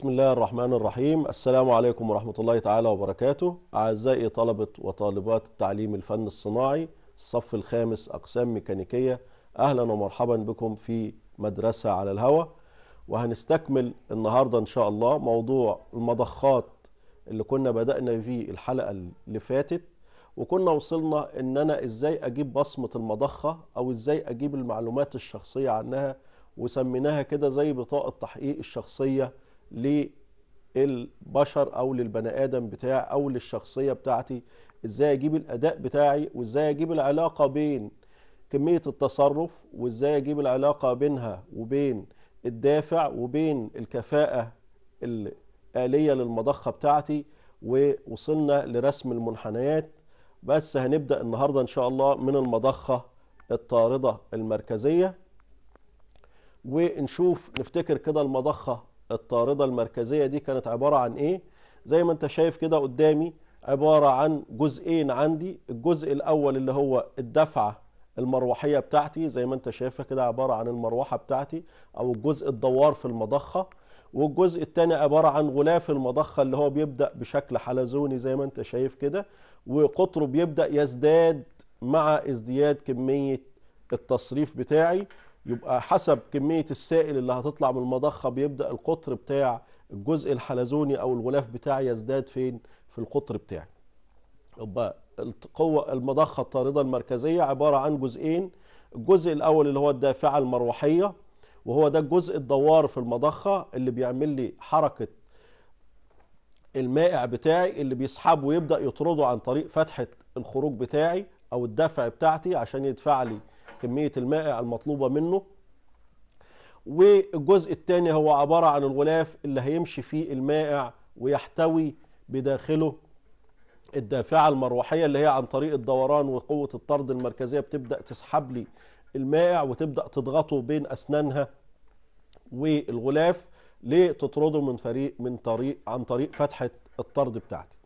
بسم الله الرحمن الرحيم السلام عليكم ورحمة الله تعالى وبركاته أعزائي طلبة وطالبات التعليم الفن الصناعي الصف الخامس أقسام ميكانيكية أهلا ومرحبا بكم في مدرسة على الهوى وهنستكمل النهاردة إن شاء الله موضوع المضخات اللي كنا بدأنا فيه الحلقة اللي فاتت وكنا وصلنا إن أنا إزاي أجيب بصمة المضخة أو إزاي أجيب المعلومات الشخصية عنها وسميناها كده زي بطاقة تحقيق الشخصية للبشر او للبني ادم بتاعي او للشخصيه بتاعتي ازاي اجيب الاداء بتاعي وازاي اجيب العلاقه بين كميه التصرف وازاي اجيب العلاقه بينها وبين الدافع وبين الكفاءه الاليه للمضخه بتاعتي ووصلنا لرسم المنحنيات بس هنبدا النهارده ان شاء الله من المضخه الطارده المركزيه ونشوف نفتكر كده المضخه الطاردة المركزية دي كانت عبارة عن ايه زي ما انت شايف كده قدامي عبارة عن جزئين عندي الجزء الاول اللي هو الدفعة المروحية بتاعتي زي ما انت شايفها كده عبارة عن المروحة بتاعتي او الجزء الدوار في المضخة والجزء الثاني عبارة عن غلاف المضخة اللي هو بيبدأ بشكل حلزوني زي ما انت شايف كده وقطره بيبدأ يزداد مع ازدياد كمية التصريف بتاعي يبقى حسب كمية السائل اللي هتطلع من المضخة بيبدأ القطر بتاع الجزء الحلزوني أو الغلاف بتاعي يزداد فين في القطر بتاعي يبقى القوة المضخة الطاردة المركزية عبارة عن جزئين الجزء الأول اللي هو الدافعة المروحية وهو ده الجزء الدوار في المضخة اللي بيعمل لي حركة المائع بتاعي اللي بيسحبه ويبدأ يطرده عن طريق فتحة الخروج بتاعي أو الدفع بتاعتي عشان يدفع لي كمية المائع المطلوبة منه والجزء الثاني هو عبارة عن الغلاف اللي هيمشي فيه المائع ويحتوي بداخله الدافعة المروحية اللي هي عن طريق الدوران وقوة الطرد المركزية بتبدأ تسحب لي المائع وتبدأ تضغطه بين أسنانها والغلاف لتطرده من فريق من طريق عن طريق فتحة الطرد بتاعتي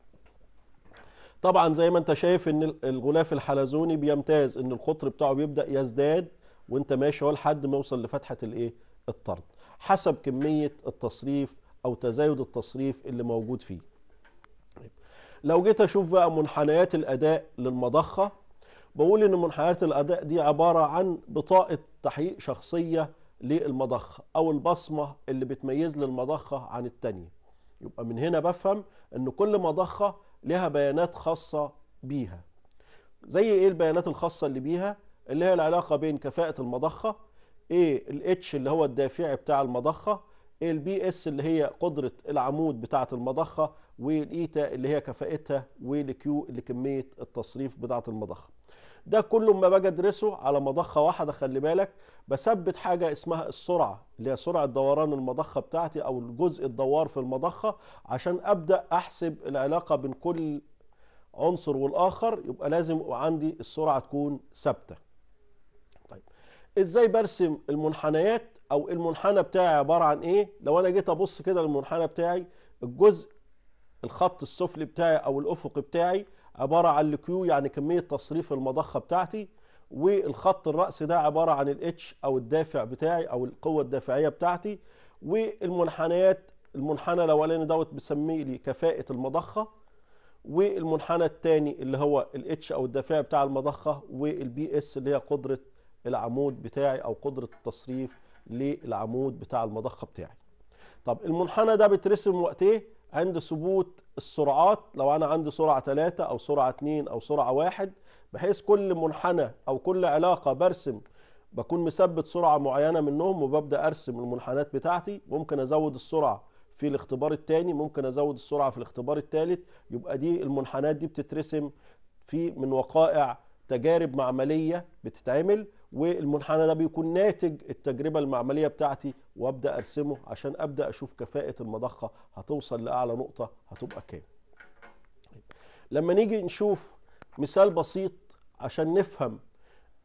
طبعا زي ما انت شايف ان الغلاف الحلزوني بيمتاز ان القطر بتاعه بيبدا يزداد وانت ماشي هو لحد ما يوصل لفتحه الايه الطرد حسب كميه التصريف او تزايد التصريف اللي موجود فيه لو جيت اشوف بقى منحنيات الاداء للمضخه بقول ان منحنيات الاداء دي عباره عن بطاقه تحقيق شخصيه للمضخه او البصمه اللي بتميز للمضخه عن الثانيه يبقى من هنا بفهم ان كل مضخه لها بيانات خاصة بيها زي ايه البيانات الخاصة اللي بيها اللي هي العلاقة بين كفاءة المضخة ايه الاتش اللي هو الدافعي بتاع المضخة ايه البي اس اللي هي قدرة العمود بتاعة المضخة والايتا e اللي هي كفاءتها والكيو اللي كمية التصريف بتاعة المضخة ده كله ما باجي ادرسه على مضخه واحده خلي بالك بثبت حاجه اسمها السرعه اللي هي سرعه دوران المضخه بتاعتي او الجزء الدوار في المضخه عشان ابدا احسب العلاقه بين كل عنصر والاخر يبقى لازم عندي السرعه تكون ثابته طيب ازاي برسم المنحنيات او المنحنى بتاعي عباره عن ايه لو انا جيت ابص كده للمنحنى بتاعي الجزء الخط السفلي بتاعي او الافقي بتاعي عبارة عن الكيو يعني كمية تصريف المضخة بتاعتي والخط الرأسي ده عبارة عن الاتش أو الدافع بتاعي أو القوة الدافعية بتاعتي والمنحنيات المنحنى الأولاني دوت بسميه لي كفاءة المضخة والمنحنى الثاني اللي هو الاتش أو الدافع بتاع المضخة والبي اس اللي هي قدرة العمود بتاعي أو قدرة التصريف للعمود بتاع المضخة بتاعي طب المنحنى ده بيترسم وقت ايه عند ثبوت السرعات لو أنا عندي سرعة 3 أو سرعة 2 أو سرعة 1 بحيث كل منحنى أو كل علاقة برسم بكون مثبت سرعة معينة منهم وببدأ أرسم المنحنات بتاعتي ممكن أزود السرعة في الاختبار الثاني ممكن أزود السرعة في الاختبار الثالث يبقى دي المنحنات دي بتترسم في من وقائع تجارب معملية بتتعمل والمنحنى ده بيكون ناتج التجربة المعملية بتاعتي وابدأ ارسمه عشان ابدأ اشوف كفاءة المضخة هتوصل لأعلى نقطة هتبقى كام لما نيجي نشوف مثال بسيط عشان نفهم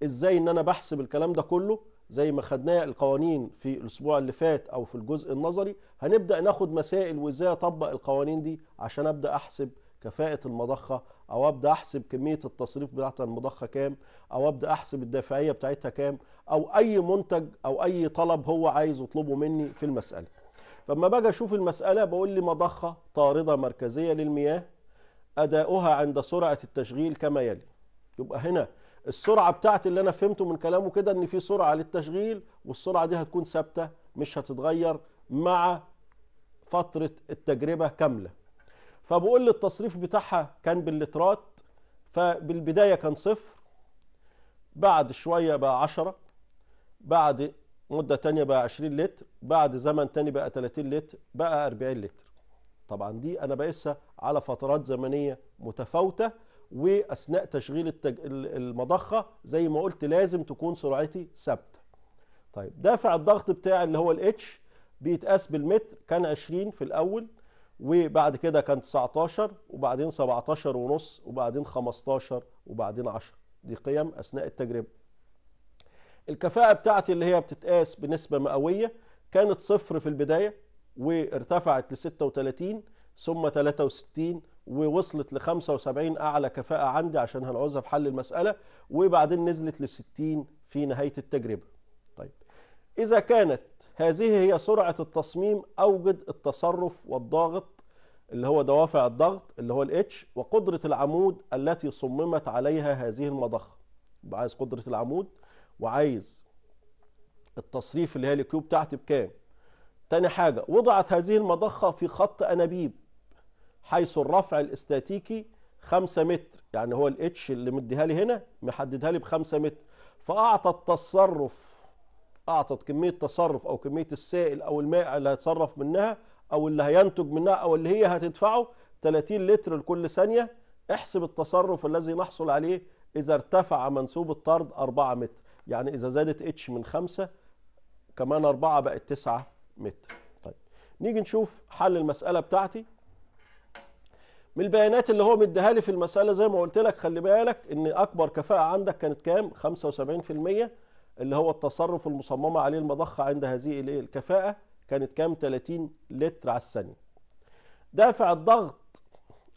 ازاي ان انا بحسب الكلام ده كله زي ما خدناه القوانين في الاسبوع اللي فات او في الجزء النظري هنبدا ناخد مسائل وازاي اطبق القوانين دي عشان ابدا احسب كفاءة المضخة أو أبدأ أحسب كمية التصريف بتاعت المضخة كام أو أبدأ أحسب الدافعية بتاعتها كام أو أي منتج أو أي طلب هو عايز يطلبه مني في المسألة فما باجي أشوف المسألة بقول لي مضخة طاردة مركزية للمياه أداؤها عند سرعة التشغيل كما يلي يبقى هنا السرعة بتاعت اللي أنا فهمته من كلامه كده إن في سرعة للتشغيل والسرعة دي هتكون ثابتة مش هتتغير مع فترة التجربة كاملة فبقول التصريف بتاعها كان باللترات فبالبداية كان صفر بعد شوية بقى 10 بعد مدة تانية بقى 20 لتر بعد زمن تاني بقى 30 لتر بقى 40 لتر طبعا دي أنا بقيسها على فترات زمنية متفاوتة وأثناء تشغيل التج... المضخة زي ما قلت لازم تكون سرعتي ثابتة طيب دافع الضغط بتاعي اللي هو الاتش بيتقاس بالمتر كان 20 في الأول وبعد كده كان 19 وبعدين 17 ونص وبعدين 15 وبعدين 10 دي قيم أثناء التجربة الكفاءة بتاعتي اللي هي بتتقاس بنسبة مئوية كانت صفر في البداية وارتفعت ل 36 ثم 63 ووصلت ل 75 أعلى كفاءة عندي عشان هنعوزها في حل المسألة وبعدين نزلت ل 60 في نهاية التجربة طيب إذا كانت هذه هي سرعة التصميم أوجد التصرف والضاغط اللي هو دوافع الضغط اللي هو الاتش وقدرة العمود التي صممت عليها هذه المضخة يبقى عايز قدرة العمود وعايز التصريف اللي هي الكيو بتاعتي بكام تاني حاجة وضعت هذه المضخة في خط أنابيب حيث الرفع الاستاتيكي 5 متر يعني هو الاتش اللي مديها لي هنا محددها لي ب 5 متر فأعطى التصرف اعطت كميه تصرف او كميه السائل او الماء اللي هيتصرف منها او اللي هينتج منها او اللي هي هتدفعه 30 لتر لكل ثانيه احسب التصرف الذي نحصل عليه اذا ارتفع منسوب الطرد 4 متر يعني اذا زادت اتش من 5 كمان 4 بقت 9 متر طيب نيجي نشوف حل المساله بتاعتي من البيانات اللي هو مديها لي في المساله زي ما قلت لك خلي بالك ان اكبر كفاءه عندك كانت كام 75% اللي هو التصرف المصممة عليه المضخة عند هذه الكفاءة كانت كام 30 لتر على الثانية دافع الضغط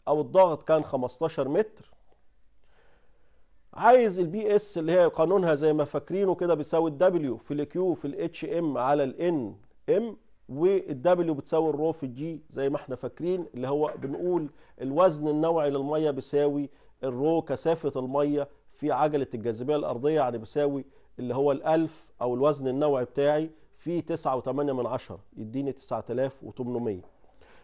أو الضغط كان 15 متر عايز البي اس اللي هي قانونها زي ما فاكرينه كده بيساوي الدبليو في الكيو في الاتش ام على الان ام والدبليو بتساوي الرو في الجي زي ما احنا فاكرين اللي هو بنقول الوزن النوعي للميه بيساوي الرو كثافه الميه في عجله الجاذبيه الارضيه يعني بيساوي اللي هو الألف أو الوزن النوعي بتاعي فيه 9.8 من عشرة يديني 9800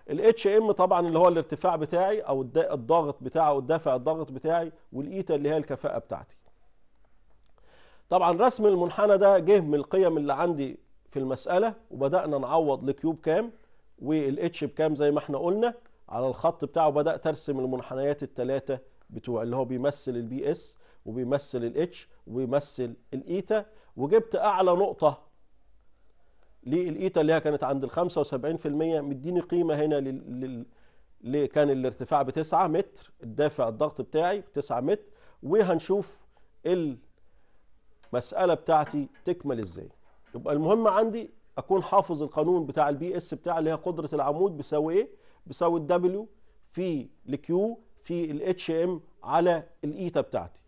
الاتش ام طبعا اللي هو الارتفاع بتاعي او الضغط بتاعه والدافع الضغط بتاعي والايتا اللي هي الكفاءه بتاعتي طبعا رسم المنحنى ده جه من القيم اللي عندي في المساله وبدانا نعوض لكيوب كام والاتش بكام زي ما احنا قلنا على الخط بتاعه بدات ارسم المنحنيات الثلاثه بتوع اللي هو بيمثل البي اس وبيمثل الاتش وبيمثل الايتا وجبت اعلى نقطه للايتا اللي هي كانت عند ال 75% مديني قيمه هنا لل... لل... كان الارتفاع ب 9 متر الدافع الضغط بتاعي 9 متر وهنشوف المساله بتاعتي تكمل ازاي يبقى المهم عندي اكون حافظ القانون بتاع البي اس بتاع اللي هي قدره العمود بيساوي ايه بيساوي الدبليو في الكيو في الاتش ام على الايتا بتاعتي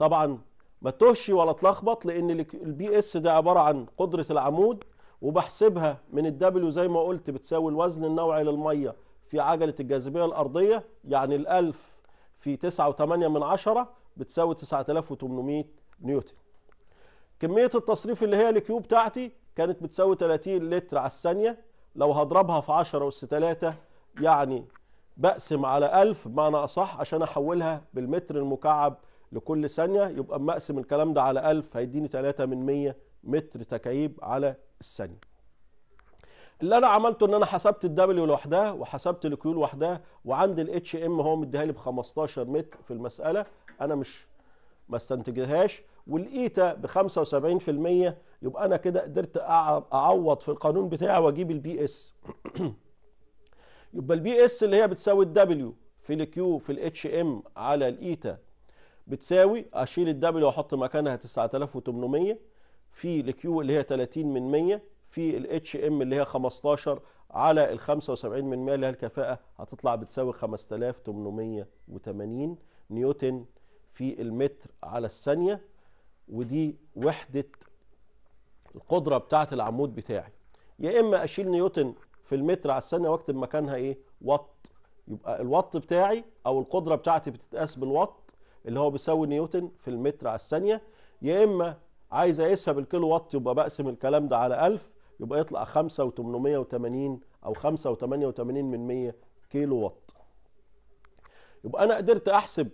طبعا ما تهشي ولا تلخبط لان البي اس ده عباره عن قدره العمود وبحسبها من الدبليو زي ما قلت بتساوي الوزن النوعي للميه في عجله الجاذبيه الارضيه يعني ال1000 في 9.8 من عشرة بتساوي 9800 نيوتن كميه التصريف اللي هي الكيو بتاعتي كانت بتساوي 30 لتر على الثانيه لو هضربها في 10 اس 3 يعني بقسم على 1000 بمعنى اصح عشان احولها بالمتر المكعب لكل ثانية يبقى مقسم الكلام ده على 1000 هيديني 3 من 100 متر تكعيب على الثانية اللي انا عملته ان انا حسبت الدبليو لوحدها وحسبت الكيو لوحدها وعندي الاتش ام هو مديها لي ب 15 متر في المساله انا مش ما استنتجهاش والايتا e ب 75% يبقى انا كده قدرت اعوض في القانون بتاعي واجيب البي اس يبقى البي اس اللي هي بتساوي الدبليو في الكيو في الاتش ام على الايتا e بتساوي اشيل الدبليو واحط مكانها 9800 في الكيو اللي هي 30 من 100 في الاتش ام اللي هي 15 على ال 75 من 100 اللي هي الكفاءه هتطلع بتساوي 5880 نيوتن في المتر على الثانيه ودي وحده القدره بتاعه العمود بتاعي يا اما اشيل نيوتن في المتر على الثانيه واكتب مكانها ايه وات يبقى الوات بتاعي او القدره بتاعتي بتتقاس بالوات اللي هو بيساوي نيوتن في المتر على الثانيه يا اما عايز اقيسها بالكيلو وات يبقى بقسم الكلام ده على 1000 يبقى يطلع 5880 او 5.88 من 100 كيلو وات يبقى انا قدرت احسب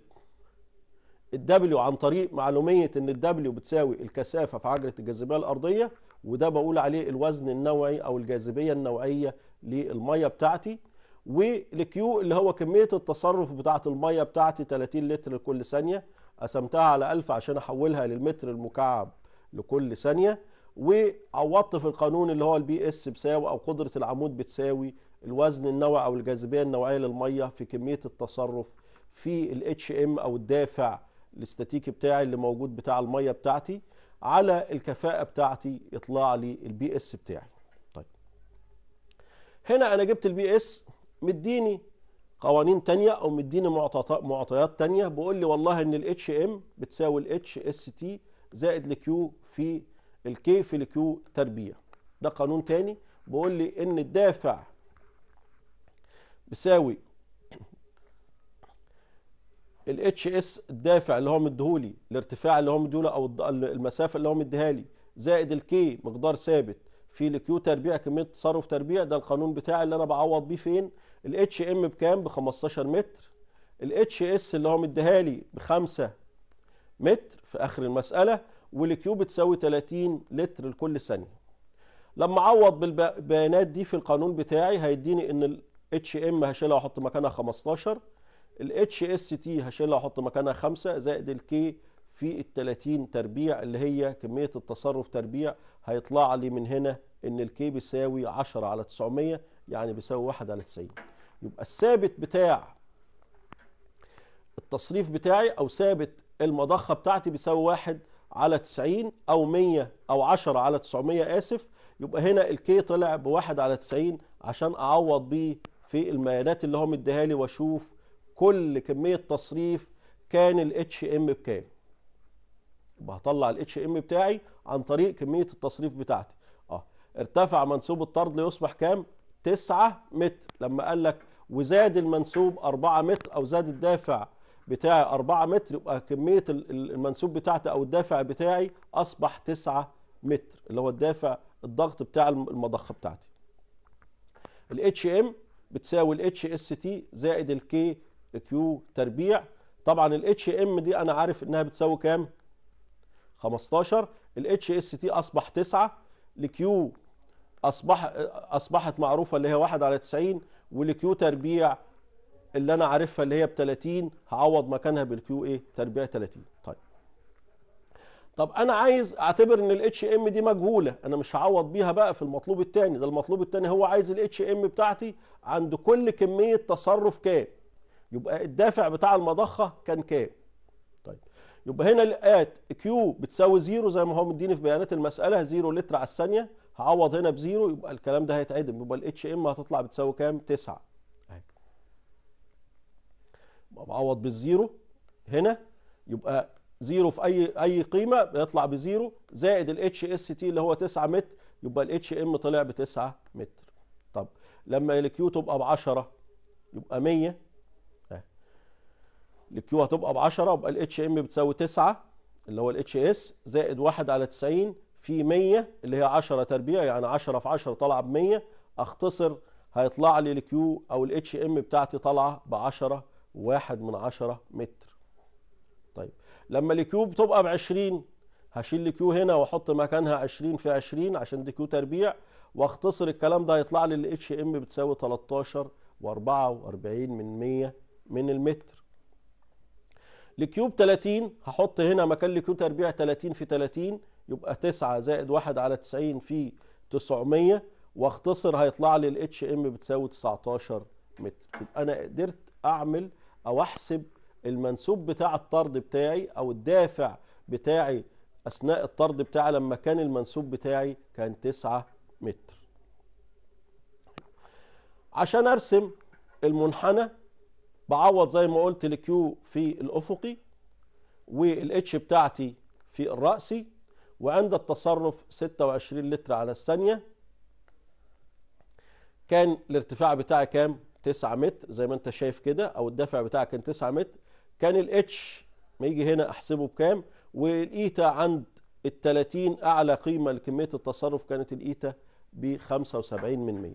الدبليو عن طريق معلوميه ان الدبليو بتساوي الكثافه في عجله الجاذبيه الارضيه وده بقول عليه الوزن النوعي او الجاذبيه النوعيه للميه بتاعتي والكيو اللي هو كمية التصرف بتاعة المية بتاعتي 30 لتر لكل ثانية قسمتها على 1000 عشان احولها للمتر المكعب لكل ثانية وعوضت في القانون اللي هو البي اس بيساوي او قدرة العمود بتساوي الوزن النوعي او الجاذبية النوعية للمية في كمية التصرف في الاتش ام او الدافع الاستاتيكي بتاعي اللي موجود بتاع المية بتاعتي على الكفاءة بتاعتي يطلع لي البي اس بتاعي طيب هنا انا جبت البي اس مديني قوانين تانية او مديني معطيات تانية بيقول لي والله ان الاتش ام بتساوي الاتش اس تي زائد الكيو في الكي في الكيو تربيع ده قانون تاني بيقول لي ان الدافع بيساوي الاتش اس الدافع اللي هو مديهولي الارتفاع اللي هو مديهولي او المسافه اللي هو مديها لي زائد الكي مقدار ثابت في الكيو تربيع كميه تصرف تربيع ده القانون بتاعي اللي انا بعوض بيه فين الاتش ام بكام ب 15 متر الاتش اس اللي هو مديها لي ب 5 متر في اخر المساله والكيو بتساوي 30 لتر لكل ثانيه لما اعوض بالبيانات دي في القانون بتاعي هيديني ان الاتش ام هشيلها واحط مكانها 15 الاتش اس تي هشيلها واحط مكانها 5 زائد الكي في ال 30 تربيع اللي هي كميه التصرف تربيع هيطلع لي من هنا ان الكي بيساوي 10 على 900 يعني بيساوي 1 على 90 يبقى الثابت بتاع التصريف بتاعي او ثابت المضخه بتاعتي بيساوي 1 على 90 او 100 او 10 على 900 اسف يبقى هنا الكي طلع ب 1 على 90 عشان اعوض بيه في البيانات اللي هو مديها لي واشوف كل كميه تصريف كان الاتش ام بكام يبقى هطلع الاتش ام بتاعي عن طريق كميه التصريف بتاعتي اه ارتفع منسوب الطرد ليصبح كام 9 متر لما قال لك وزاد المنسوب 4 متر او زاد الدافع بتاعي 4 متر يبقى كميه المنسوب بتاعتي او الدافع بتاعي اصبح 9 متر اللي هو الدافع الضغط بتاع المضخه بتاعتي. الاتش ام بتساوي الاتش اس تي زائد الكي كيو تربيع طبعا الاتش ام دي انا عارف انها بتساوي كام؟ 15 الاتش اس تي اصبح 9 الكيو اصبح اصبحت معروفه اللي هي 1 على 90 والكيو تربيع اللي انا عارفها اللي هي ب 30 هعوض مكانها بالكيو ايه تربيع 30 طيب طب انا عايز اعتبر ان الاتش ام دي مجهوله انا مش هعوض بيها بقى في المطلوب الثاني ده المطلوب الثاني هو عايز الاتش ام بتاعتي عند كل كميه تصرف كام يبقى الدافع بتاع المضخه كان كام طيب يبقى هنا لقيت كيو بتساوي زيرو زي ما هو مديني في بيانات المساله زيرو لتر على الثانيه هعوض هنا بزيرو يبقى الكلام ده هيتعدم يبقى الاتش ام هتطلع بتساوي كام 9 اهي أيوة. يبقى بعوض بالزيرو هنا يبقى زيرو في اي اي قيمه بيطلع بزيرو زائد الاتش اس تي اللي هو 9 متر يبقى الاتش ام طلع ب 9 متر طب لما الكيو تبقى ب 10 يبقى 100 أيوة. الكيو هتبقى ب 10 يبقى الاتش ام بتساوي 9 اللي هو الاتش اس زائد 1 على 90 في 100 اللي هي 10 تربيع يعني 10 في 10 طالعه ب 100 اختصر هيطلع لي الكيو او الاتش ام بتاعتي طالعه ب 10 واحد من 10 متر طيب لما الكيو بتبقى ب 20 هشيل الكيو هنا واحط مكانها 20 في 20 عشان دي كيو تربيع واختصر الكلام ده هيطلع لي الاتش ام بتساوي 13 و44 من 100 من المتر الكيوب 30 هحط هنا مكان الكيو تربيع 30 في 30 يبقى 9 زائد 1 على 90 في 900 واختصر هيطلع لي الاتش ام بتساوي 19 متر يبقى انا قدرت اعمل او احسب المنسوب بتاع الطرد بتاعي او الدافع بتاعي اثناء الطرد بتاعي لما كان المنسوب بتاعي كان 9 متر عشان ارسم المنحنى بعوض زي ما قلت الكيو في الافقي والاتش بتاعتي في الرأسي وعند التصرف 26 لتر على الثانية كان الارتفاع بتاعي كام 9 متر زي ما انت شايف كده او الدافع بتاعي كان 9 متر كان الاتش ما يجي هنا احسبه بكام والايتا عند ال 30 اعلى قيمه لكميه التصرف كانت الايتا ب 75 من 100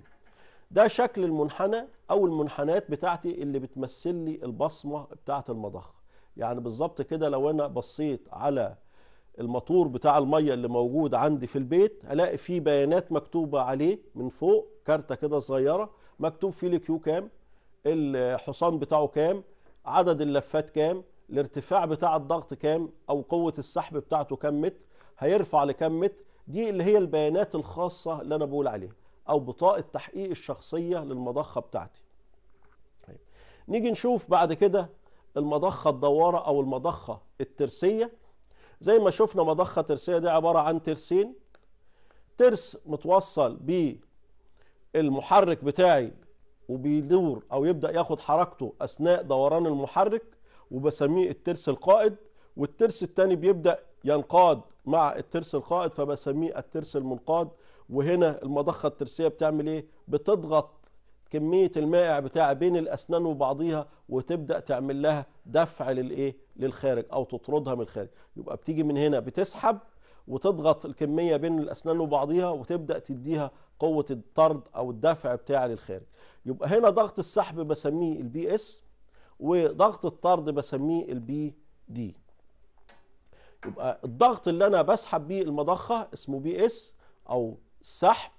ده شكل المنحنى او المنحنات بتاعتي اللي بتمثل لي البصمه بتاعه المضخ يعني بالظبط كده لو انا بصيت على الماتور بتاع الميه اللي موجود عندي في البيت الاقي فيه بيانات مكتوبه عليه من فوق كارته كده صغيره مكتوب فيه الكيو كام الحصان بتاعه كام عدد اللفات كام الارتفاع بتاع الضغط كام او قوه السحب بتاعته كام متر هيرفع لكام متر دي اللي هي البيانات الخاصه اللي انا بقول عليها او بطاقه تحقيق الشخصيه للمضخه بتاعتي طيب، نيجي نشوف بعد كده المضخه الدواره او المضخه الترسيه زي ما شفنا مضخة ترسية دي عبارة عن ترسين ترس متوصل بالمحرك بتاعي وبيدور او يبدأ ياخد حركته اثناء دوران المحرك وبسميه الترس القائد والترس الثاني بيبدأ ينقاد مع الترس القائد فبسميه الترس المنقاد وهنا المضخة الترسية بتعمل ايه بتضغط كمية المائع بتاع بين الأسنان وبعضيها وتبدأ تعمل لها دفع للإيه؟ للخارج أو تطردها من الخارج يبقى بتيجي من هنا بتسحب وتضغط الكمية بين الأسنان وبعضيها وتبدأ تديها قوة الطرد أو الدفع بتاع للخارج يبقى هنا ضغط السحب بسميه البي اس وضغط الطرد بسميه البي دي يبقى الضغط اللي أنا بسحب بيه المضخة اسمه بي اس أو سحب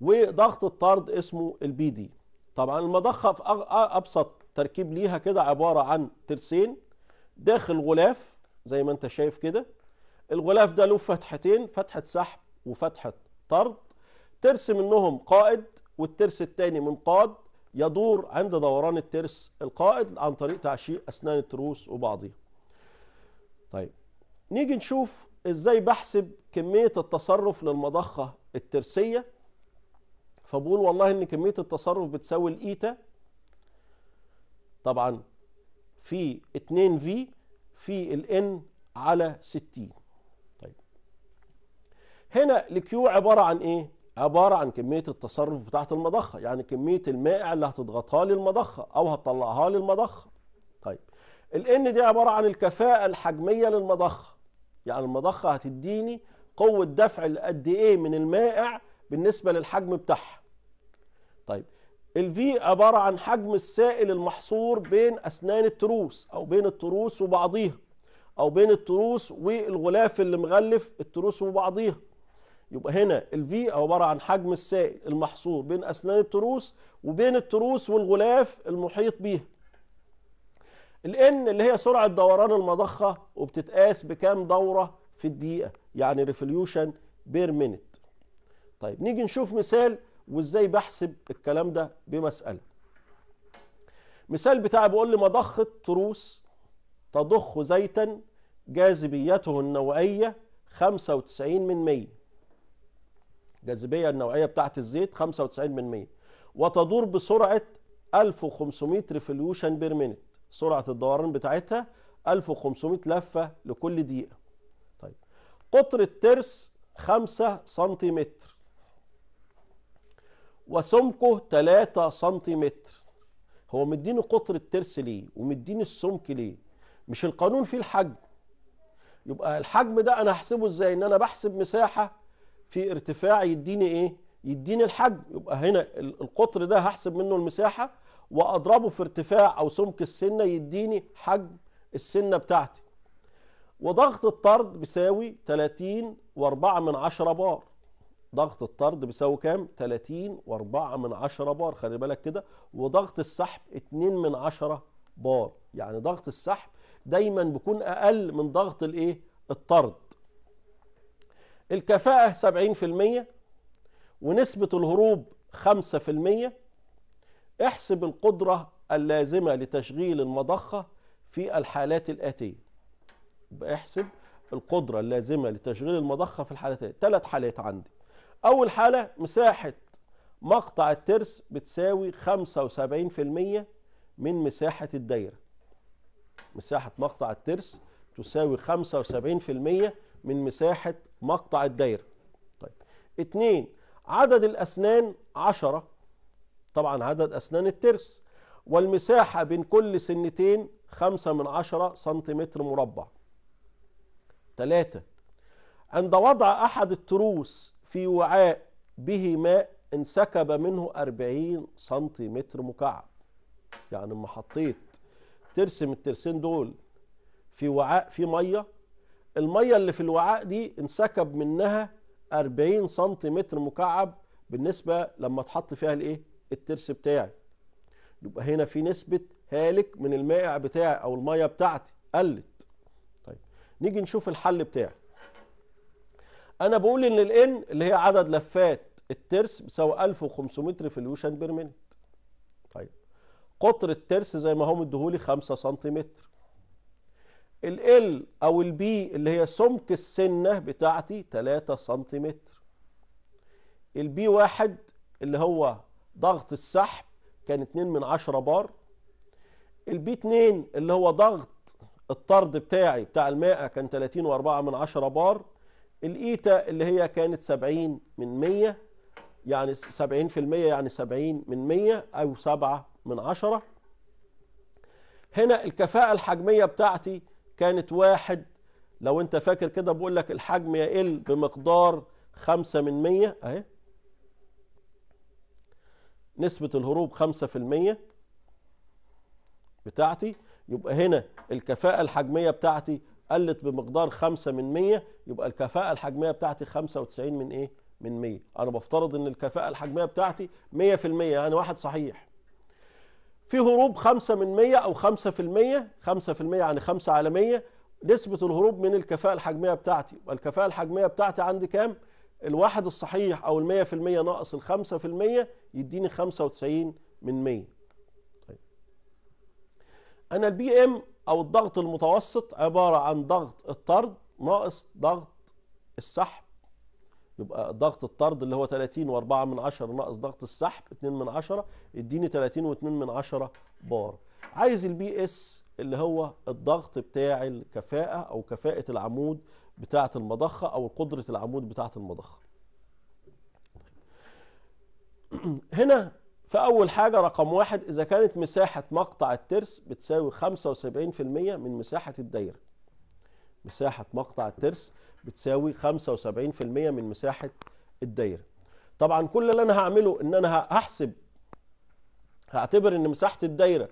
وضغط الطرد اسمه البي دي طبعا المضخه في ابسط تركيب ليها كده عباره عن ترسين داخل غلاف زي ما انت شايف كده الغلاف ده له فتحتين فتحه سحب وفتحه طرد ترس منهم قائد والترس الثاني منقاد يدور عند دوران الترس القائد عن طريق تعشيق اسنان التروس وبعضها طيب نيجي نشوف ازاي بحسب كميه التصرف للمضخه الترسيه فبقول والله ان كمية التصرف بتساوي الايتا طبعا في 2 في في الان على 60 طيب هنا الكيو عبارة عن ايه عبارة عن كمية التصرف بتاعة المضخة يعني كمية المائع اللي هتضغطها لي المضخة او هتطلعها لي المضخة طيب الان دي عبارة عن الكفاءة الحجمية للمضخة يعني المضخة هتديني قوة دفع لقد ايه من المائع بالنسبة للحجم بتاعها الفي عبارة عن حجم السائل المحصور بين أسنان التروس أو بين التروس وبعضيها أو بين التروس والغلاف اللي مغلف التروس وبعضيها يبقى هنا الفي عبارة عن حجم السائل المحصور بين أسنان التروس وبين التروس والغلاف المحيط بيها الان اللي هي سرعة دوران المضخة وبتتقاس بكام دورة في الدقيقة يعني ريفوليوشن بير مينت طيب نيجي نشوف مثال وازاي بحسب الكلام ده بمسألة مثال بتاعي بيقول لي مضخة تروس تضخ زيتا جاذبيته النوعية 95 من 100 جاذبية النوعية بتاعت الزيت 95 من 100 وتدور بسرعة 1500 ريفوليوشن بير مينت سرعة الدوران بتاعتها 1500 لفة لكل دقيقة طيب قطر الترس 5 سنتيمتر وسمكه 3 سنتيمتر هو مديني قطر الترس ليه ومديني السمك ليه مش القانون فيه الحجم يبقى الحجم ده انا هحسبه ازاي ان انا بحسب مساحه في ارتفاع يديني ايه يديني الحجم يبقى هنا القطر ده هحسب منه المساحه واضربه في ارتفاع او سمك السنه يديني حجم السنه بتاعتي وضغط الطرد بيساوي 30 و4 من 10 بار ضغط الطرد بيساوي كام 30 و4 من 10 بار خلي بالك كده وضغط السحب 2 من 10 بار يعني ضغط السحب دايما بيكون اقل من ضغط الايه الطرد الكفاءة 70% ونسبة الهروب 5% احسب القدرة اللازمة لتشغيل المضخة في الحالات الآتية احسب القدرة اللازمة لتشغيل المضخة في الحالات الآتية ثلاث حالات عندي أول حالة مساحة مقطع الترس بتساوي 75% من مساحة الدايرة مساحة مقطع الترس تساوي 75% من مساحة مقطع الدايرة طيب اتنين عدد الأسنان 10 طبعا عدد أسنان الترس والمساحة بين كل سنتين 5 من 10 سنتيمتر مربع تلاتة عند وضع أحد التروس في وعاء به ماء انسكب منه 40 سنتيمتر مكعب يعني اما حطيت ترسم الترسين دول في وعاء فيه ميه الميه اللي في الوعاء دي انسكب منها 40 سنتيمتر مكعب بالنسبه لما اتحط فيها الايه الترس بتاعي يبقى هنا في نسبه هالك من المائع بتاعي او الميه بتاعتي قلت طيب نيجي نشوف الحل بتاعي انا بقول ان الان اللي هي عدد لفات الترس بيساوي 1500 ريفوليوشن بير مينيت طيب قطر الترس زي ما هو مديهولي 5 سنتيمتر ال L او البي اللي هي سمك السنه بتاعتي 3 سنتيمتر البي واحد اللي هو ضغط السحب كان 2 من 10 بار البي 2 اللي هو ضغط الطرد بتاعي بتاع المائة كان 30 و4 من 10 بار الايتا اللي هي كانت 70 من 100 يعني 70% يعني 70 من 100 او 7 من 10 هنا الكفاءة الحجمية بتاعتي كانت واحد لو انت فاكر كده بقول لك الحجم يقل بمقدار 5 من 100 اهي نسبة الهروب 5% بتاعتي يبقى هنا الكفاءة الحجمية بتاعتي قلت بمقدار 5 من 100 يبقى الكفاءة الحجمية بتاعتي 95 من ايه من 100 انا بفترض ان الكفاءة الحجمية بتاعتي 100% يعني واحد صحيح في هروب 5 من 100 او 5% 5% يعني 5 على 100 نسبة الهروب من الكفاءة الحجمية بتاعتي يبقى الكفاءة الحجمية بتاعتي عندي كام الواحد الصحيح او المية في المية ناقص الخمسة في المية يديني خمسة وتسعين من مية طيب. انا البي ام او الضغط المتوسط عبارة عن ضغط الطرد ناقص ضغط السحب يبقى ضغط الطرد اللي هو 30 و4 من 10 ناقص ضغط السحب 2 من 10 اديني 30 و2 من 10 بار عايز البي اس اللي هو الضغط بتاع الكفاءة او كفاءة العمود بتاعة المضخة او قدرة العمود بتاعة المضخة هنا في اول حاجة رقم واحد اذا كانت مساحة مقطع الترس بتساوي 75% من مساحة الدايرة مساحة مقطع الترس بتساوي 75% من مساحة الدايرة طبعا كل اللي انا هعمله ان انا هحسب هعتبر ان مساحة الدايرة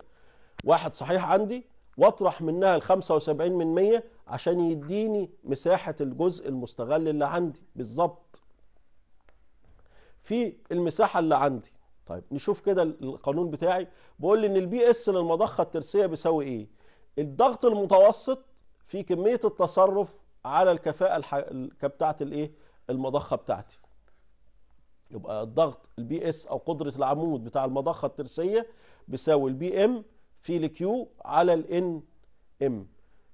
واحد صحيح عندي واطرح منها ال 75 من 100 عشان يديني مساحة الجزء المستغل اللي عندي بالظبط في المساحة اللي عندي طيب نشوف كده القانون بتاعي بقول لي ان البي اس للمضخة الترسية بيساوي ايه الضغط المتوسط في كمية التصرف على الكفاءة الح... بتاعة الايه المضخة بتاعتي يبقى الضغط البي اس او قدرة العمود بتاع المضخة الترسية بيساوي البي ام في الكيو على الان ام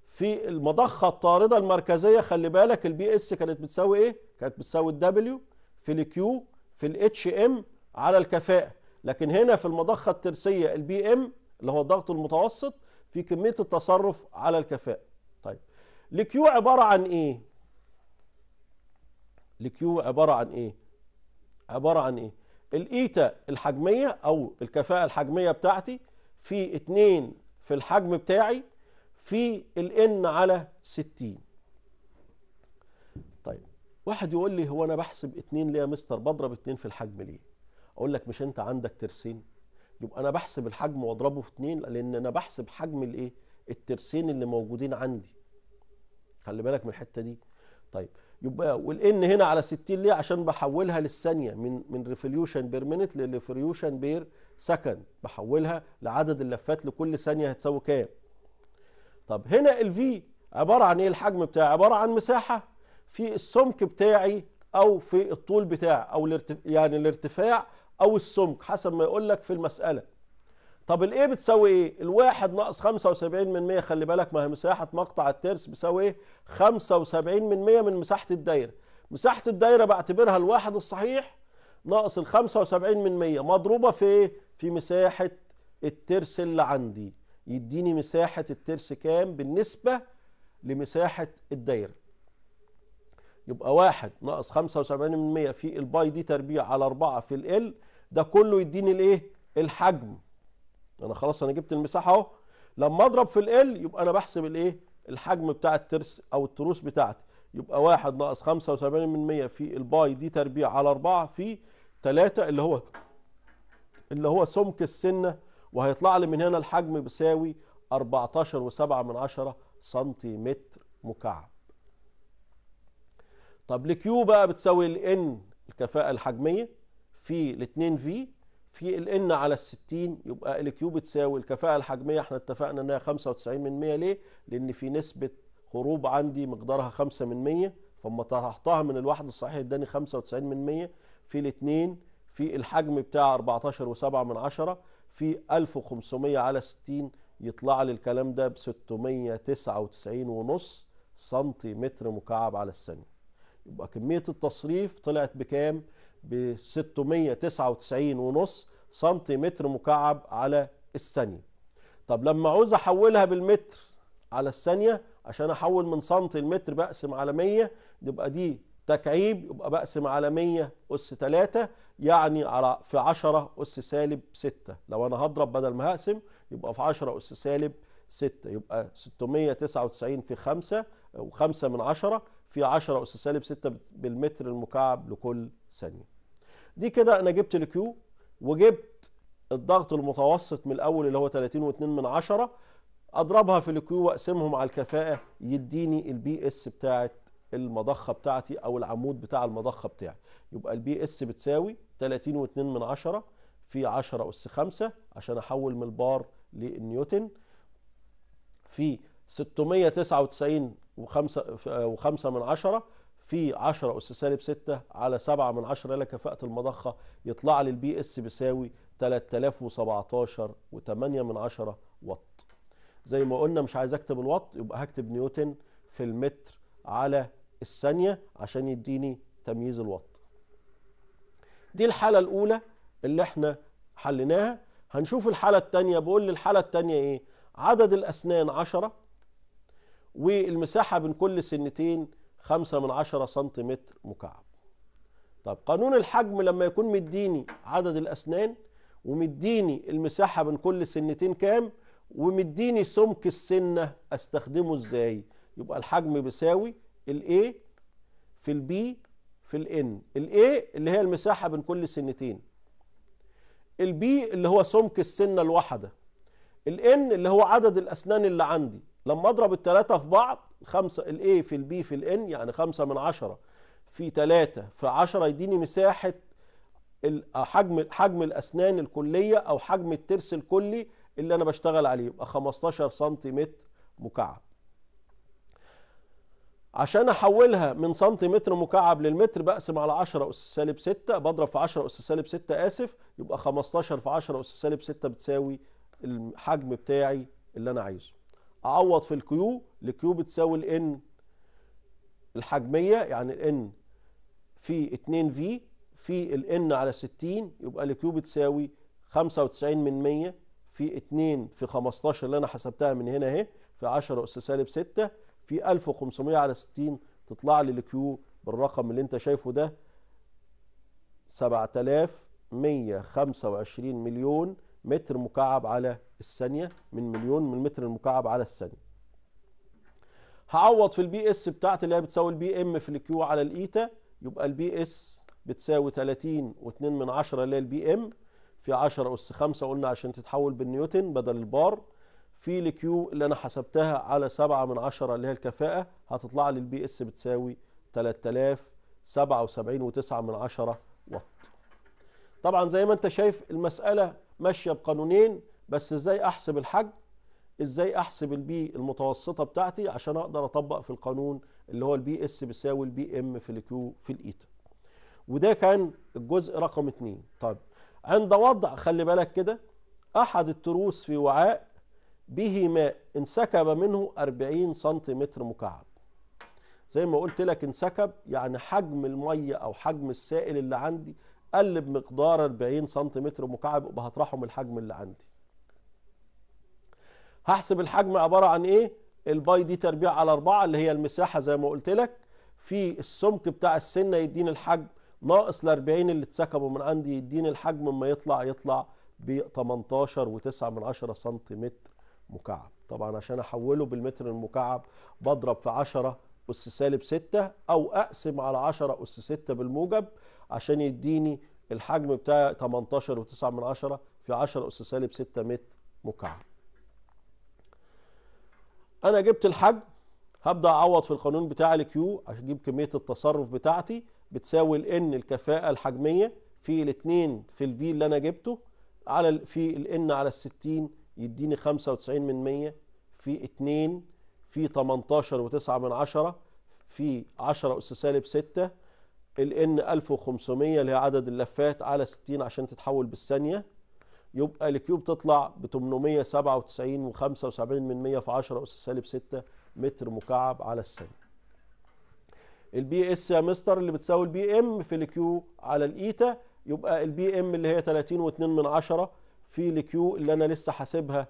في المضخة الطاردة المركزية خلي بالك البي اس كانت بتساوي ايه كانت بتساوي الدبليو في الكيو في الاتش ام على الكفاءة لكن هنا في المضخة الترسية البي ام اللي هو الضغط المتوسط في كمية التصرف على الكفاءة طيب الكيو عبارة عن ايه الكيو عبارة عن ايه عبارة عن ايه الايتا الحجمية او الكفاءة الحجمية بتاعتي في اتنين في الحجم بتاعي في الان على ستين طيب واحد يقول لي هو انا بحسب اتنين ليه يا مستر بضرب اتنين في الحجم ليه اقول لك مش انت عندك ترسين يبقى انا بحسب الحجم واضربه في اتنين لان انا بحسب حجم الايه الترسين اللي موجودين عندي خلي بالك من الحته دي طيب يبقى والان هنا على 60 ليه عشان بحولها للثانيه من من ريفوليوشن بير مينيت لريفوليوشن بير سكند بحولها لعدد اللفات لكل ثانيه هتساوي كام طب هنا الفي عباره عن ايه الحجم بتاعي عباره عن مساحه في السمك بتاعي او في الطول بتاعي او الارتف... يعني الارتفاع او السمك حسب ما يقول لك في المساله طب الايه بتساوي ايه الواحد ناقص 75 من 100 خلي بالك ما هي مساحه مقطع الترس بيساوي ايه 75 من 100 من مساحه الدايره مساحه الدايره بعتبرها الواحد الصحيح ناقص ال 75 من 100 مضروبه في ايه في مساحه الترس اللي عندي يديني مساحه الترس كام بالنسبه لمساحه الدايره يبقى واحد ناقص 75 من 100 في الباي دي تربيع على 4 في ال ده كله يديني الايه الحجم انا خلاص انا جبت المساحه اهو لما اضرب في ال يبقى انا بحسب الايه الحجم بتاع الترس او التروس بتاعتي يبقى 1 ناقص 75 من 100 في الباي دي تربيع على 4 في 3 اللي هو اللي هو سمك السنه وهيطلع لي من هنا الحجم بيساوي 14.7 سنتيمتر مكعب طب الكيو بقى بتساوي الان الكفاءه الحجميه في ال 2 في في ال ان على ال 60 يبقى كيو بتساوي الكفاءة الحجمية احنا اتفقنا ان هي 95 من 100 ليه؟ لأن في نسبة هروب عندي مقدارها 5 من 100 فما طرحتها من الواحد الصحيح اداني 95 من 100 في الاثنين في الحجم بتاع 14.7 من 10 في 1500 على 60 يطلع لي الكلام ده ب 699 ونص سنتي متر مكعب على الثانية يبقى كمية التصريف طلعت بكام؟ ب 699 ونص سنتيمتر مكعب على الثانية طب لما عاوز احولها بالمتر على الثانية عشان احول من سنتي لمتر بقسم على 100 يبقى دي تكعيب يبقى بقسم على 100 أس 3 يعني على في 10 أس سالب 6 لو أنا هضرب بدل ما هقسم يبقى في 10 أس سالب 6 يبقى 699 في 5 أو 5 من 10 في 10 أس سالب 6 بالمتر المكعب لكل ثانية دي كده انا جبت الكيو وجبت الضغط المتوسط من الاول اللي هو 30.2 من عشرة اضربها في الكيو واقسمهم على الكفاءة يديني البي اس بتاعت المضخة بتاعتي او العمود بتاع المضخة بتاعي يبقى البي اس بتساوي 30.2 من عشرة في 10 اس 5 عشان احول من البار للنيوتن في 699 و5 آه، من عشرة في 10 أس سالب 6 على 7 من 10 إلى كفاءة المضخة يطلع لي البي اس بيساوي 3017 و8 من 10 وات زي ما قلنا مش عايز أكتب الوات يبقى هكتب نيوتن في المتر على الثانية عشان يديني تمييز الوات دي الحالة الأولى اللي احنا حليناها هنشوف الحالة الثانية بقول لي الحالة الثانية إيه عدد الأسنان 10 والمساحة بين كل سنتين خمسة من عشرة سنتيمتر مكعب طب قانون الحجم لما يكون مديني عدد الأسنان ومديني المساحة من كل سنتين كام ومديني سمك السنة استخدمه ازاي يبقى الحجم بيساوي A في البي في الان A اللي هي المساحة بين كل سنتين البي اللي هو سمك السنة الواحدة الان اللي هو عدد الاسنان اللي عندي لما اضرب الثلاثة في بعض خمسة ال A في ال B في ال N يعني خمسة من عشرة في تلاتة في عشرة يديني مساحة آه، حجم حجم الأسنان الكلية أو حجم الترس الكلي اللي أنا بشتغل عليه يبقى 15 سنتيمتر مكعب عشان احولها من سنتيمتر مكعب للمتر بقسم على 10 اس سالب 6 بضرب في 10 اس سالب 6 اسف يبقى 15 في 10 اس سالب 6 بتساوي الحجم بتاعي اللي انا عايزه اعوض في الكيو الكيو بتساوي الان الحجميه يعني الان في 2 في في الان على 60 يبقى الكيو بتساوي 95 من 100 في 2 في 15 اللي انا حسبتها من هنا اهي في 10 اس سالب 6 في 1500 على 60 تطلع لي الكيو بالرقم اللي انت شايفه ده 7125 مليون متر مكعب على الثانية من مليون من متر المكعب على الثانية هعوض في البي اس بتاعتي اللي هي بتساوي البي ام في الكيو على الايتا يبقى البي اس بتساوي 30 و2 من 10 اللي هي البي ام في 10 اس 5 قلنا عشان تتحول بالنيوتن بدل البار في الكيو اللي انا حسبتها على 7 من 10 اللي هي الكفاءة هتطلع لي البي اس بتساوي 3077 و9 من 10 وات. طبعا زي ما انت شايف المسألة ماشية بقانونين بس ازاي احسب الحجم ازاي احسب البي المتوسطه بتاعتي عشان اقدر اطبق في القانون اللي هو البي اس بيساوي البي ام في الكيو في الايتا وده كان الجزء رقم اتنين طيب عند وضع خلي بالك كده احد التروس في وعاء به ماء انسكب منه 40 سنتيمتر مكعب زي ما قلت لك انسكب يعني حجم الميه او حجم السائل اللي عندي قل بمقدار 40 سنتيمتر مكعب يبقى من الحجم اللي عندي هحسب الحجم عبارة عن ايه الباي دي تربيع على أربعة اللي هي المساحة زي ما قلت لك في السمك بتاع السنة يديني الحجم ناقص ال 40 اللي اتسكبوا من عندي يديني الحجم اما يطلع يطلع ب 18 و9 من 10 سنتيمتر مكعب طبعا عشان احوله بالمتر المكعب بضرب في 10 أس سالب 6 أو أقسم على 10 أس 6 بالموجب عشان يديني الحجم بتاعي 18 و9 من 10 في 10 أس سالب 6 متر مكعب انا جبت الحجم هبدا اعوض في القانون بتاع الكيو اجيب كميه التصرف بتاعتي بتساوي الان الكفاءه الحجميه في الاثنين في الفي اللي انا جبته على في الان على ال 60 يديني 95 من 100 في 2 في 18 و9 من 10 في 10 اس سالب 6 الان 1500 اللي هي عدد اللفات على 60 عشان تتحول بالثانيه يبقى الكيوب تطلع ب 897 و75 من 100 في 10 أس سالب 6 متر مكعب على الثانية. البي اس يا مستر اللي بتساوي البي ام في الكيو على الايتا يبقى البي ام اللي هي 30.2 من 10 في الكيو اللي انا لسه حاسبها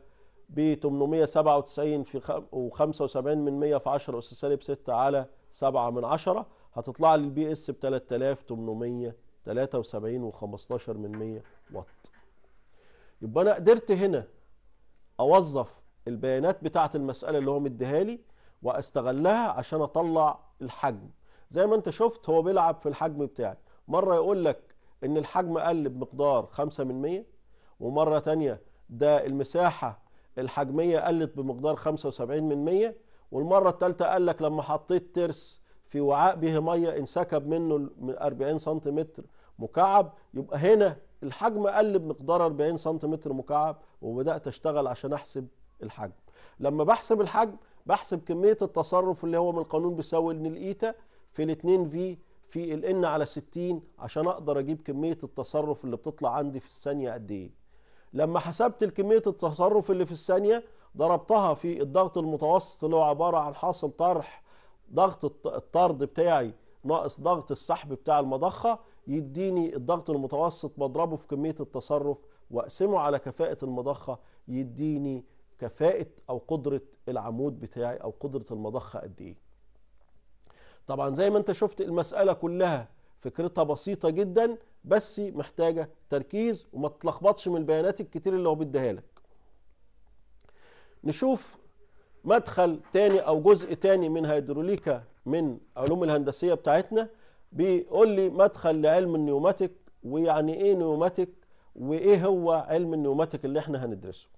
ب 897 في و75 من 100 في 10 اس سالب 6 على 7 من 10 هتطلع لي البي اس ب 3873 و15 من 100 واط يبقى انا قدرت هنا اوظف البيانات بتاعت المساله اللي هو مديها لي واستغلها عشان اطلع الحجم زي ما انت شفت هو بيلعب في الحجم بتاعي مره يقول لك ان الحجم قل بمقدار 5 من 100 ومره ثانيه ده المساحه الحجميه قلت بمقدار 75 من 100 والمره الثالثه قال لك لما حطيت ترس في وعاء به ميه انسكب منه 40 سنتيمتر مكعب يبقى هنا الحجم قل بمقدار 40 سم مكعب وبدات اشتغل عشان احسب الحجم لما بحسب الحجم بحسب كميه التصرف اللي هو من القانون بيساوي ان الايتا في ال 2 في في ال ان على 60 عشان اقدر اجيب كميه التصرف اللي بتطلع عندي في الثانيه قد ايه لما حسبت كميه التصرف اللي في الثانيه ضربتها في الضغط المتوسط اللي هو عباره عن حاصل طرح ضغط الطرد بتاعي ناقص ضغط السحب بتاع المضخه يديني الضغط المتوسط بضربه في كمية التصرف واقسمه على كفاءة المضخة يديني كفاءة او قدرة العمود بتاعي او قدرة المضخة قد ايه طبعا زي ما انت شفت المسألة كلها فكرتها بسيطة جدا بس محتاجة تركيز وما تتلخبطش من البيانات الكتير اللي هو بيديها لك نشوف مدخل تاني او جزء تاني من هيدروليكا من علوم الهندسية بتاعتنا بيقول لي مدخل لعلم النيوماتيك ويعني ايه نيوماتيك وايه هو علم النيوماتيك اللي احنا هندرسه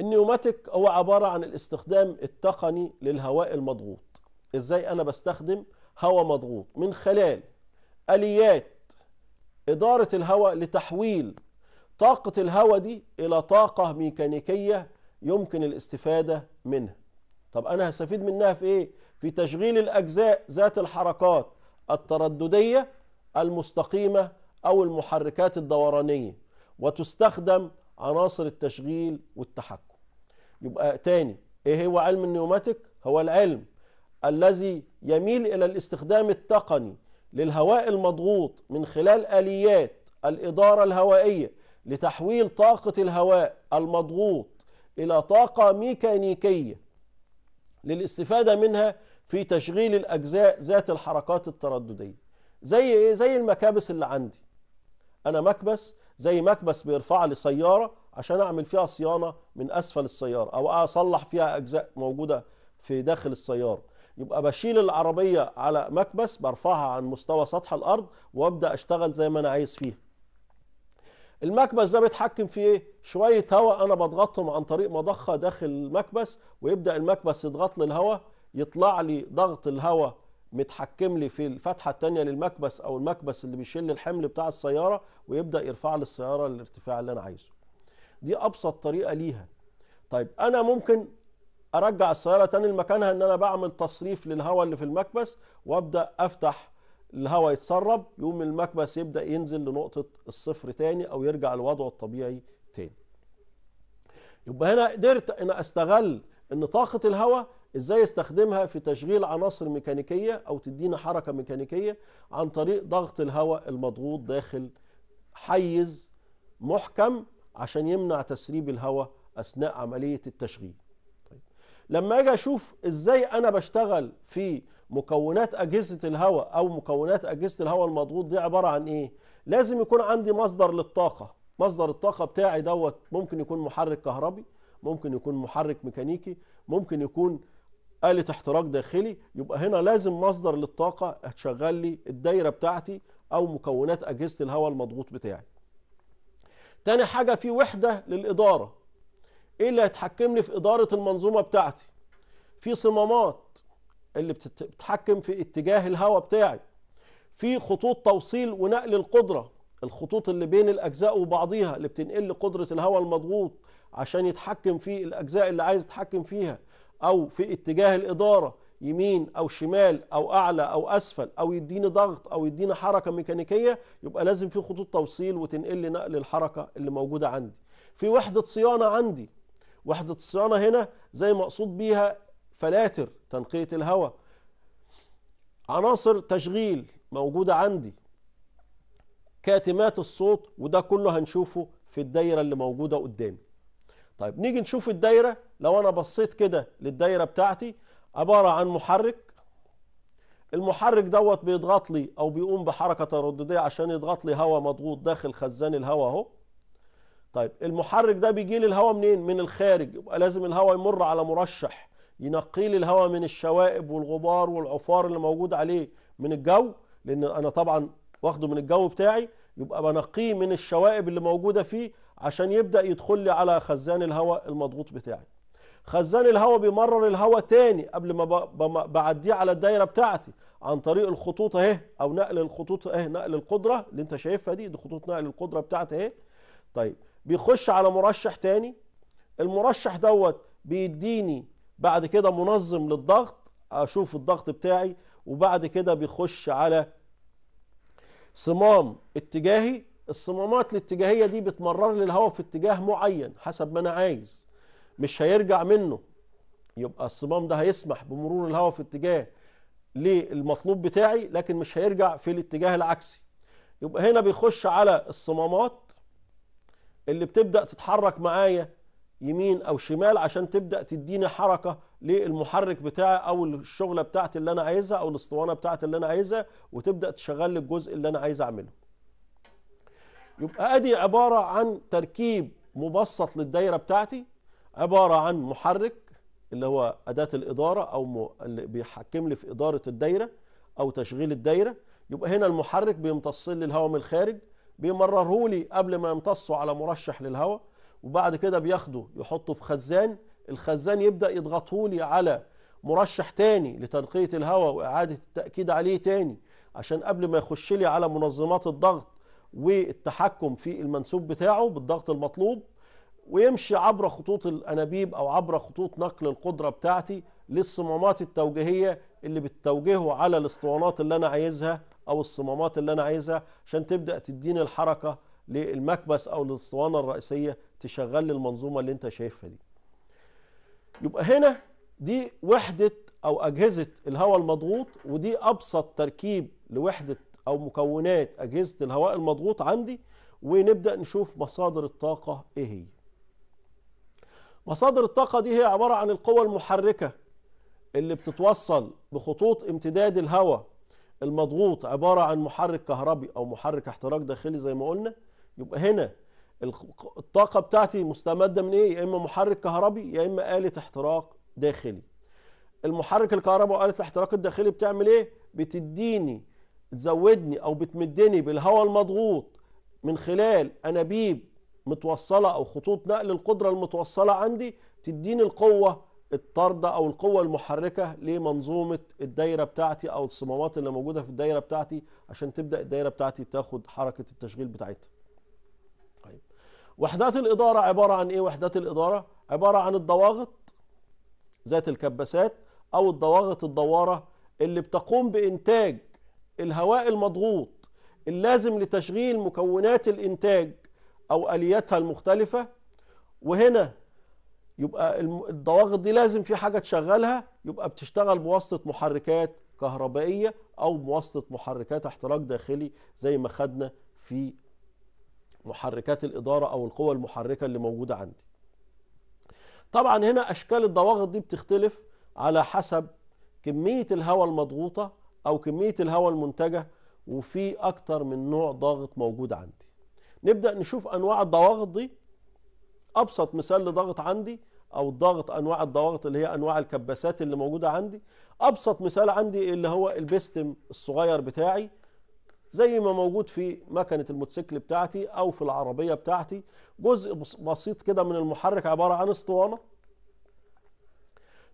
النيوماتيك هو عبارة عن الاستخدام التقني للهواء المضغوط ازاي انا بستخدم هواء مضغوط من خلال اليات ادارة الهواء لتحويل طاقة الهواء دي الى طاقة ميكانيكية يمكن الاستفادة منها طب أنا هستفيد منها في إيه؟ في تشغيل الأجزاء ذات الحركات الترددية المستقيمة أو المحركات الدورانية وتستخدم عناصر التشغيل والتحكم يبقى تاني إيه هو علم النيوماتيك؟ هو العلم الذي يميل إلى الاستخدام التقني للهواء المضغوط من خلال آليات الإدارة الهوائية لتحويل طاقة الهواء المضغوط إلى طاقة ميكانيكية للاستفادة منها في تشغيل الأجزاء ذات الحركات الترددية زي إيه؟ زي المكابس اللي عندي أنا مكبس زي مكبس بيرفع لي سيارة عشان أعمل فيها صيانة من أسفل السيارة أو أصلح فيها أجزاء موجودة في داخل السيارة يبقى بشيل العربية على مكبس برفعها عن مستوى سطح الأرض وأبدأ أشتغل زي ما أنا عايز فيها المكبس ده بيتحكم في ايه شويه هواء انا بضغطهم عن طريق مضخه داخل المكبس ويبدا المكبس يضغط لي الهواء يطلع لي ضغط الهواء متحكم لي في الفتحه الثانيه للمكبس او المكبس اللي بيشيل الحمل بتاع السياره ويبدا يرفع لي السياره للارتفاع اللي انا عايزه دي ابسط طريقه ليها طيب انا ممكن ارجع السياره تاني لمكانها ان انا بعمل تصريف للهواء اللي في المكبس وابدا افتح الهواء يتسرب يقوم المكبس يبدأ ينزل لنقطة الصفر تاني أو يرجع لوضعه الطبيعي تاني يبقى هنا قدرت أن أستغل أن طاقة الهواء إزاي استخدمها في تشغيل عناصر ميكانيكية أو تدينا حركة ميكانيكية عن طريق ضغط الهواء المضغوط داخل حيز محكم عشان يمنع تسريب الهواء أثناء عملية التشغيل طيب، لما اجي اشوف ازاي انا بشتغل في مكونات أجهزة الهواء أو مكونات أجهزة الهواء المضغوط دي عبارة عن إيه؟ لازم يكون عندي مصدر للطاقة مصدر الطاقة بتاعي دوت ممكن يكون محرك كهربي ممكن يكون محرك ميكانيكي ممكن يكون آلة احتراق داخلي يبقى هنا لازم مصدر للطاقة هتشغل لي الدايرة بتاعتي أو مكونات أجهزة الهواء المضغوط بتاعي تاني حاجة في وحدة للإدارة إيه اللي هيتحكم لي في إدارة المنظومة بتاعتي في صمامات اللي بتتحكم في اتجاه الهواء بتاعي في خطوط توصيل ونقل القدرة الخطوط اللي بين الأجزاء وبعضيها اللي بتنقل قدرة الهواء المضغوط عشان يتحكم في الأجزاء اللي عايز يتحكم فيها أو في اتجاه الإدارة يمين أو شمال أو أعلى أو أسفل أو يديني ضغط أو يديني حركة ميكانيكية يبقى لازم في خطوط توصيل وتنقل نقل الحركة اللي موجودة عندي في وحدة صيانة عندي وحدة الصيانة هنا زي مقصود بيها فلاتر تنقية الهواء عناصر تشغيل موجودة عندي كاتمات الصوت وده كله هنشوفه في الدايرة اللي موجودة قدامي طيب نيجي نشوف الدايرة لو أنا بصيت كده للدايرة بتاعتي عبارة عن محرك المحرك دوت بيضغط لي أو بيقوم بحركة ترددية عشان يضغط لي هواء مضغوط داخل خزان الهواء أهو طيب المحرك ده بيجي لي الهواء منين؟ من الخارج يبقى لازم الهواء يمر على مرشح ينقي لي الهواء من الشوائب والغبار والعفار اللي موجود عليه من الجو لان انا طبعا واخده من الجو بتاعي يبقى بنقيه من الشوائب اللي موجوده فيه عشان يبدا يدخل لي على خزان الهواء المضغوط بتاعي خزان الهواء بيمرر الهواء تاني قبل ما بعديه على الدايره بتاعتي عن طريق الخطوط اهي او نقل الخطوط اهي نقل القدره اللي انت شايفها دي دي خطوط نقل القدره بتاعتي اهي طيب بيخش على مرشح تاني المرشح دوت بيديني بعد كده منظم للضغط اشوف الضغط بتاعي وبعد كده بيخش على صمام اتجاهي الصمامات الاتجاهية دي بتمرر لي الهواء في اتجاه معين حسب ما انا عايز مش هيرجع منه يبقى الصمام ده هيسمح بمرور الهواء في اتجاه للمطلوب بتاعي لكن مش هيرجع في الاتجاه العكسي يبقى هنا بيخش على الصمامات اللي بتبدأ تتحرك معايا يمين او شمال عشان تبدا تديني حركه للمحرك بتاعي او الشغله بتاعتي اللي انا عايزها او الاسطوانه بتاعتي اللي انا عايزها وتبدا تشغل لي الجزء اللي انا عايز اعمله يبقى ادي عباره عن تركيب مبسط للدايره بتاعتي عباره عن محرك اللي هو اداه الاداره او م... اللي بيحكم لي في اداره الدايره او تشغيل الدايره يبقى هنا المحرك بيمتص لي الهواء من الخارج بيمرره لي قبل ما يمتصه على مرشح للهواء وبعد كده بياخده يحطه في خزان الخزان يبدأ يضغطه لي على مرشح تاني لتنقية الهواء وإعادة التأكيد عليه تاني عشان قبل ما يخش لي على منظمات الضغط والتحكم في المنسوب بتاعه بالضغط المطلوب ويمشي عبر خطوط الأنابيب أو عبر خطوط نقل القدرة بتاعتي للصمامات التوجيهية اللي بتتوجهه على الاسطوانات اللي أنا عايزها أو الصمامات اللي أنا عايزها عشان تبدأ تديني الحركة للمكبس او للاسطوانه الرئيسيه تشغل لي المنظومه اللي انت شايفها دي يبقى هنا دي وحده او اجهزه الهواء المضغوط ودي ابسط تركيب لوحده او مكونات اجهزه الهواء المضغوط عندي ونبدا نشوف مصادر الطاقه ايه هي مصادر الطاقه دي هي عباره عن القوى المحركه اللي بتتوصل بخطوط امتداد الهواء المضغوط عباره عن محرك كهربي او محرك احتراق داخلي زي ما قلنا يبقى هنا الطاقة بتاعتي مستمدة من ايه يا اما محرك كهربي يا اما آلة احتراق داخلي المحرك الكهرباء وآلة الاحتراق الداخلي بتعمل ايه بتديني تزودني او بتمدني بالهواء المضغوط من خلال انابيب متوصلة او خطوط نقل القدرة المتوصلة عندي تديني القوة الطاردة او القوة المحركة لمنظومة الدايرة بتاعتي او الصمامات اللي موجودة في الدايرة بتاعتي عشان تبدأ الدايرة بتاعتي تاخد حركة التشغيل بتاعتها وحدات الإدارة عبارة عن إيه وحدات الإدارة؟ عبارة عن الضواغط ذات الكباسات أو الضواغط الدوارة اللي بتقوم بإنتاج الهواء المضغوط اللازم لتشغيل مكونات الإنتاج أو آلياتها المختلفة وهنا يبقى الضواغط دي لازم في حاجة تشغلها يبقى بتشتغل بواسطة محركات كهربائية أو بواسطة محركات احتراق داخلي زي ما خدنا في محركات الإدارة أو القوى المحركة اللي موجودة عندي طبعا هنا أشكال الضواغط دي بتختلف على حسب كمية الهواء المضغوطة أو كمية الهواء المنتجة وفي أكتر من نوع ضاغط موجود عندي نبدأ نشوف أنواع الضواغط دي أبسط مثال لضغط عندي أو الضغط أنواع الضواغط اللي هي أنواع الكباسات اللي موجودة عندي أبسط مثال عندي اللي هو البستم الصغير بتاعي زي ما موجود في مكنة الموتوسيكل بتاعتي أو في العربية بتاعتي جزء بسيط كده من المحرك عبارة عن اسطوانة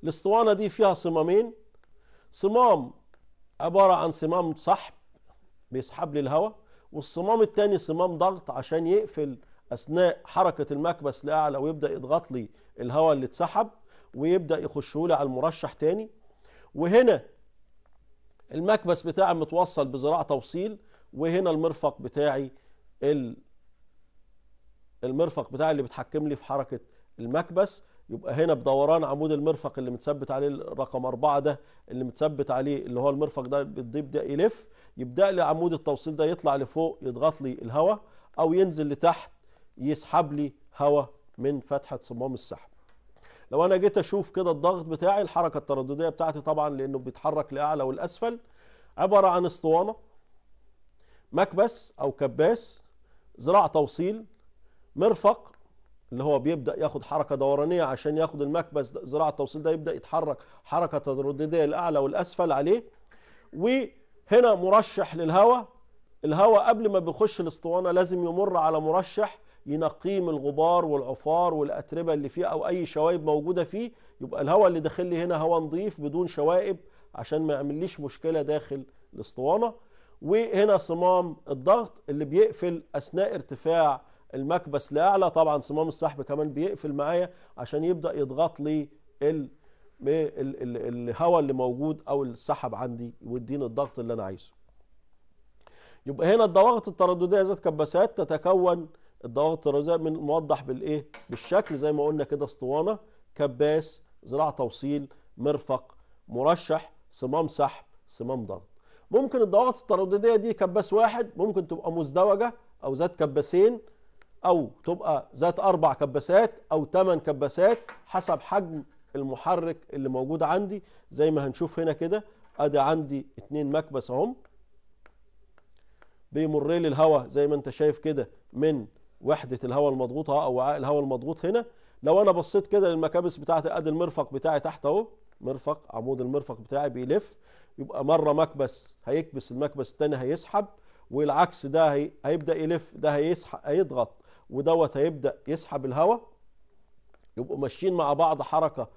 الاسطوانة دي فيها صمامين صمام عبارة عن صمام سحب بيسحب لي الهواء والصمام التاني صمام ضغط عشان يقفل أثناء حركة المكبس لأعلى ويبدأ يضغط لي الهواء اللي اتسحب ويبدأ يخشه لي على المرشح تاني وهنا المكبس بتاعي متوصل بذراع توصيل وهنا المرفق بتاعي المرفق بتاعي اللي بتحكم لي في حركة المكبس يبقى هنا بدوران عمود المرفق اللي متثبت عليه رقم أربعة ده اللي متثبت عليه اللي هو المرفق ده بيبدأ يلف يبدأ لي عمود التوصيل ده يطلع لفوق يضغط لي الهواء أو ينزل لتحت يسحب لي هواء من فتحة صمام السحب لو انا جيت اشوف كده الضغط بتاعي الحركه التردديه بتاعتي طبعا لانه بيتحرك لاعلى والاسفل عباره عن اسطوانه مكبس او كباس ذراع توصيل مرفق اللي هو بيبدا ياخد حركه دورانيه عشان ياخد المكبس ذراع التوصيل ده يبدا يتحرك حركه تردديه الاعلى والاسفل عليه وهنا مرشح للهواء الهواء قبل ما بيخش الاسطوانه لازم يمر على مرشح ينقيه من الغبار والعفار والأتربة اللي فيه أو أي شوائب موجودة فيه يبقى الهواء اللي داخل لي هنا هواء نظيف بدون شوائب عشان ما يعمليش مشكلة داخل الاسطوانة وهنا صمام الضغط اللي بيقفل أثناء ارتفاع المكبس لأعلى طبعا صمام السحب كمان بيقفل معايا عشان يبدأ يضغط لي الهواء اللي موجود أو السحب عندي ويديني الضغط اللي أنا عايزه يبقى هنا الضواغط الترددية ذات كباسات تتكون الضوابط الترازيه من موضح بالايه بالشكل زي ما قلنا كده اسطوانه كباس زراعه توصيل مرفق مرشح صمام سحب صمام ضغط ممكن الضوابط التردديه دي كباس واحد ممكن تبقى مزدوجه او ذات كباسين او تبقى ذات اربع كباسات او ثمان كباسات حسب حجم المحرك اللي موجود عندي زي ما هنشوف هنا كده ادي عندي اثنين مكبس اهم بيمر لي الهواء زي ما انت شايف كده من وحده الهواء المضغوطه او وعاء الهواء المضغوط هنا لو انا بصيت كده للمكابس بتاعتي ادي المرفق بتاعي تحت اهو مرفق عمود المرفق بتاعي بيلف يبقى مره مكبس هيكبس المكبس الثاني هيسحب والعكس ده هي... هيبدا يلف ده هيسحب هيضغط ودوت هيبدا يسحب الهواء يبقوا ماشيين مع بعض حركه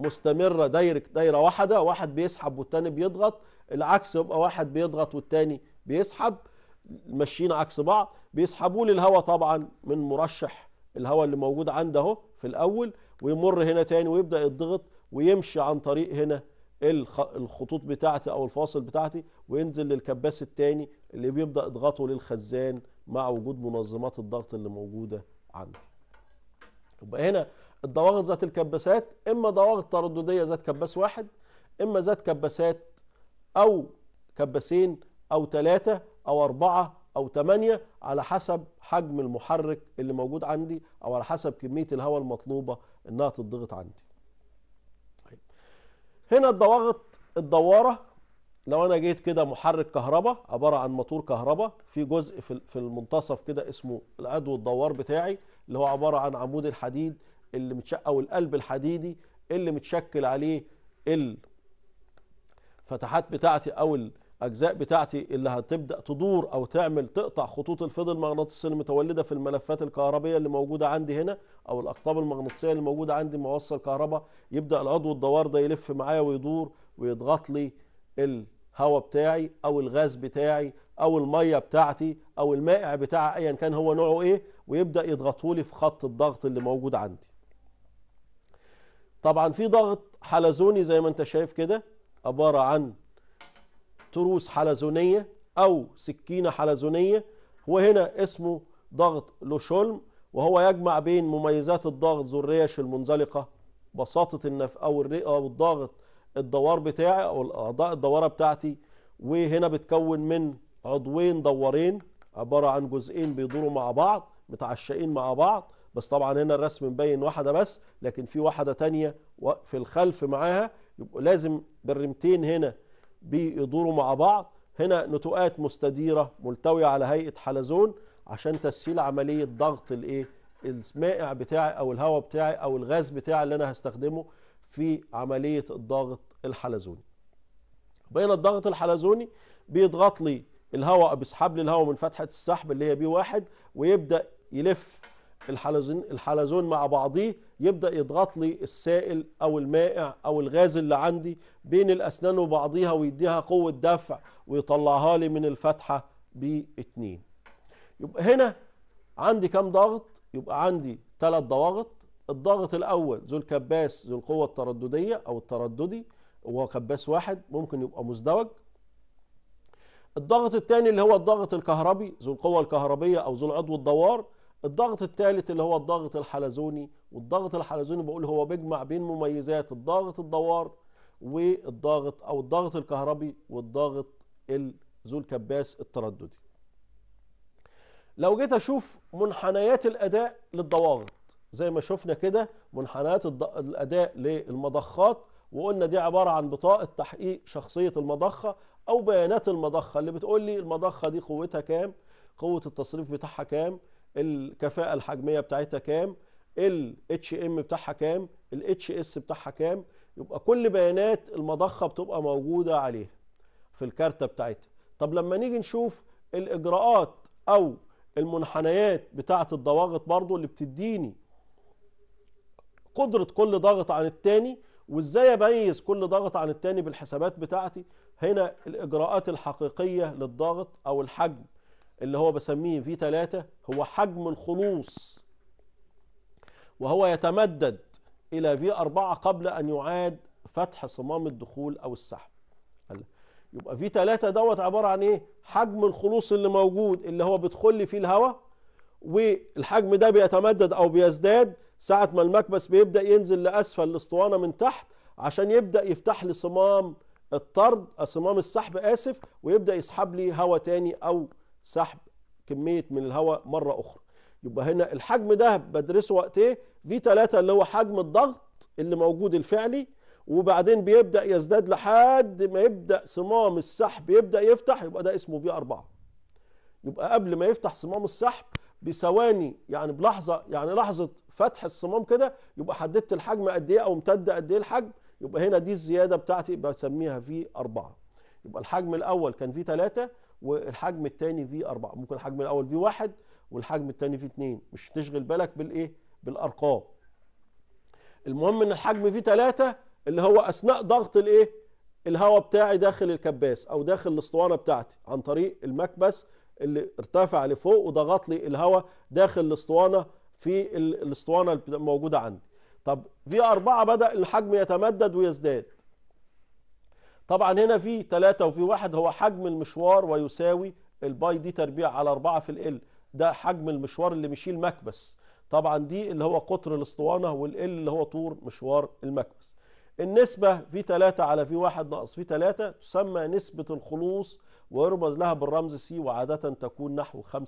مستمره دايره دايره واحده واحد بيسحب والتاني بيضغط العكس يبقى واحد بيضغط والتاني بيسحب ماشيين عكس بعض بيسحبوا لي الهواء طبعا من مرشح الهواء اللي موجود عندي اهو في الاول ويمر هنا تاني ويبدا يضغط ويمشي عن طريق هنا الخطوط بتاعتي او الفاصل بتاعتي وينزل للكباس التاني اللي بيبدا اضغاطه للخزان مع وجود منظمات الضغط اللي موجوده عندي يبقى هنا الضواغط ذات الكباسات اما ضواغط تردديه ذات كباس واحد اما ذات كباسات او كباسين او ثلاثه أو أربعة أو تمانية على حسب حجم المحرك اللي موجود عندي أو على حسب كمية الهواء المطلوبة إنها تضغط عندي طيب. هنا الضواغط الدوارة لو أنا جيت كده محرك كهرباء عبارة عن موتور كهرباء في جزء في المنتصف كده اسمه العدو الدوار بتاعي اللي هو عبارة عن عمود الحديد اللي متشق أو القلب الحديدي اللي متشكل عليه الفتحات بتاعتي أو اجزاء بتاعتي اللي هتبدا تدور او تعمل تقطع خطوط الفيض المغناطيسي المتولده في الملفات الكهربيه اللي موجوده عندي هنا او الاقطاب المغناطيسيه اللي موجوده عندي موصل كهرباء يبدا العضو الدوار ده يلف معايا ويدور ويضغط لي الهواء بتاعي او الغاز بتاعي او الميه بتاعتي او المائع بتاع ايا كان هو نوعه ايه ويبدا يضغطه لي في خط الضغط اللي موجود عندي طبعا في ضغط حلزوني زي ما انت شايف كده عباره عن تروس حلزونية أو سكينة حلزونية وهنا اسمه ضغط لوشولم وهو يجمع بين مميزات الضغط ذو الريش المنزلقة بساطة النف أو, أو الضغط الدوار بتاعي أو الأعضاء الدوارة بتاعتي وهنا بتكون من عضوين دوارين عبارة عن جزئين بيدوروا مع بعض متعشقين مع بعض بس طبعا هنا الرسم مبين واحدة بس لكن في واحدة تانية في الخلف معاها يبقى لازم بالرمتين هنا بيدوروا مع بعض هنا نتوءات مستديرة ملتوية على هيئة حلزون عشان تسهيل عملية ضغط الايه المائع بتاعي او الهواء بتاعي او الغاز بتاعي اللي انا هستخدمه في عملية الضغط الحلزوني بين الضغط الحلزوني بيضغط لي الهواء بيسحب لي الهواء من فتحة السحب اللي هي بي واحد ويبدأ يلف الحلزون الحلزون مع بعضيه يبدا يضغط لي السائل او المائع او الغاز اللي عندي بين الاسنان وبعضيها ويديها قوه دفع ويطلعها لي من الفتحه باتنين يبقى هنا عندي كام ضغط يبقى عندي ثلاث ضواغط الضغط الاول ذو الكباس ذو القوه التردديه او الترددي هو كباس واحد ممكن يبقى مزدوج الضغط الثاني اللي هو الضغط الكهربي ذو القوة الكهربية أو ذو العضو الدوار الضغط الثالث اللي هو الضغط الحلزوني والضغط الحلزوني بقول هو بيجمع بين مميزات الضغط الدوار والضغط او الضغط الكهربي والضغط ذو الكباس الترددي لو جيت اشوف منحنيات الاداء للضواغط زي ما شفنا كده منحنيات الاداء للمضخات وقلنا دي عباره عن بطاقه تحقيق شخصيه المضخه او بيانات المضخه اللي بتقول لي المضخه دي قوتها كام قوه التصريف بتاعها كام الكفاءه الحجميه بتاعتها كام الاتش ام بتاعها كام الاتش اس بتاعها كام يبقى كل بيانات المضخه بتبقى موجوده عليها في الكارته بتاعتها طب لما نيجي نشوف الاجراءات او المنحنيات بتاعه الضواغط برضو اللي بتديني قدره كل ضغط عن التاني وازاي اميز كل ضغط عن التاني بالحسابات بتاعتي هنا الاجراءات الحقيقيه للضغط او الحجم اللي هو بسميه في 3 هو حجم الخلوص وهو يتمدد إلى في 4 قبل أن يعاد فتح صمام الدخول أو السحب يبقى في 3 دوت عبارة عن إيه حجم الخلوص اللي موجود اللي هو بيدخل لي فيه الهواء والحجم ده بيتمدد أو بيزداد ساعة ما المكبس بيبدأ ينزل لأسفل الاسطوانة من تحت عشان يبدأ يفتح لي صمام الطرد صمام السحب آسف ويبدأ يسحب لي هواء تاني أو سحب كميه من الهواء مره اخرى يبقى هنا الحجم ده بدرسه وقت ايه في 3 اللي هو حجم الضغط اللي موجود الفعلي وبعدين بيبدا يزداد لحد ما يبدا صمام السحب يبدا يفتح يبقى ده اسمه في 4 يبقى قبل ما يفتح صمام السحب بثواني يعني بلحظه يعني لحظه فتح الصمام كده يبقى حددت الحجم قد ايه او امتد قد ايه الحجم يبقى هنا دي الزياده بتاعتي بسميها في 4 يبقى الحجم الاول كان في 3 والحجم الثاني في 4 ممكن الحجم الاول في 1 والحجم الثاني في 2 مش تشغل بالك بالايه بالارقام المهم ان الحجم في 3 اللي هو اثناء ضغط الايه الهواء بتاعي داخل الكباس او داخل الاسطوانه بتاعتي عن طريق المكبس اللي ارتفع لفوق وضغط لي الهواء داخل الاسطوانه في الاسطوانه الموجوده عندي طب في 4 بدا الحجم يتمدد ويزداد طبعا هنا في 3 وفي 1 هو حجم المشوار ويساوي الباي دي تربيع على 4 في ال ده حجم المشوار اللي بيشيل مكبس طبعا دي اللي هو قطر الاسطوانه ال اللي هو طور مشوار المكبس النسبة في 3 على في 1 ناقص في 3 تسمى نسبة الخلوص ويرمز لها بالرمز سي وعادة تكون نحو 5%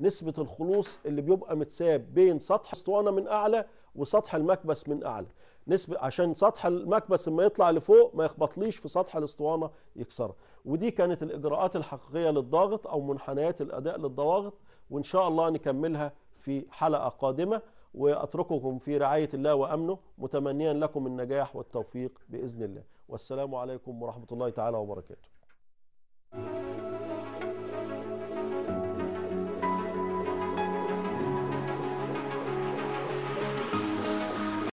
نسبة الخلوص اللي بيبقى متساب بين سطح اسطوانة من أعلى وسطح المكبس من أعلى نسبة عشان سطح المكبس لما يطلع لفوق ما يخبطليش في سطح الاسطوانة يكسرها ودي كانت الإجراءات الحقيقية للضاغط أو منحنيات الأداء للضواغط وإن شاء الله نكملها في حلقة قادمة وأترككم في رعاية الله وأمنه متمنيا لكم النجاح والتوفيق بإذن الله والسلام عليكم ورحمة الله تعالى وبركاته